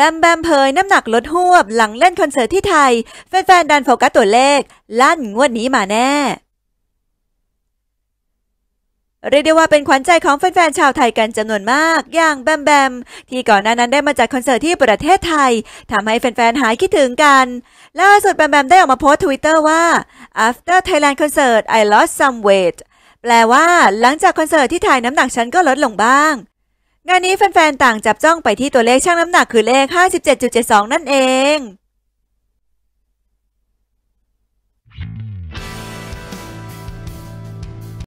แบมแบมเผยน้ำหนักลดหวบ หลังเล่นคอนเสิร์ตที่ไทย แฟนๆดันโฟกัสตัวเลข ลั่นงวดนี้มาแน่เรียกได้ว่าเป็นขวัญใจของแฟนๆชาวไทยกันจำนวนมากอย่างแบมแบมที่ก่อนหน้านั้นได้มาจัดคอนเสิร์ตที่ประเทศไทยทำให้แฟนๆหายคิดถึงกันล่าสุดแบมแบมได้ออกมาโพสต์ทวิตเตอร์ว่า after Thailand concert I lost some weight แปลว่า หลังจากคอนเสิร์ตที่ไทยน้ำหนักฉันก็ลดลงบ้างงานนี้แฟนๆต่างจับจ้องไปที่ตัวเลขช่างน้ำหนักคือเลข 57.72 นั่นเอง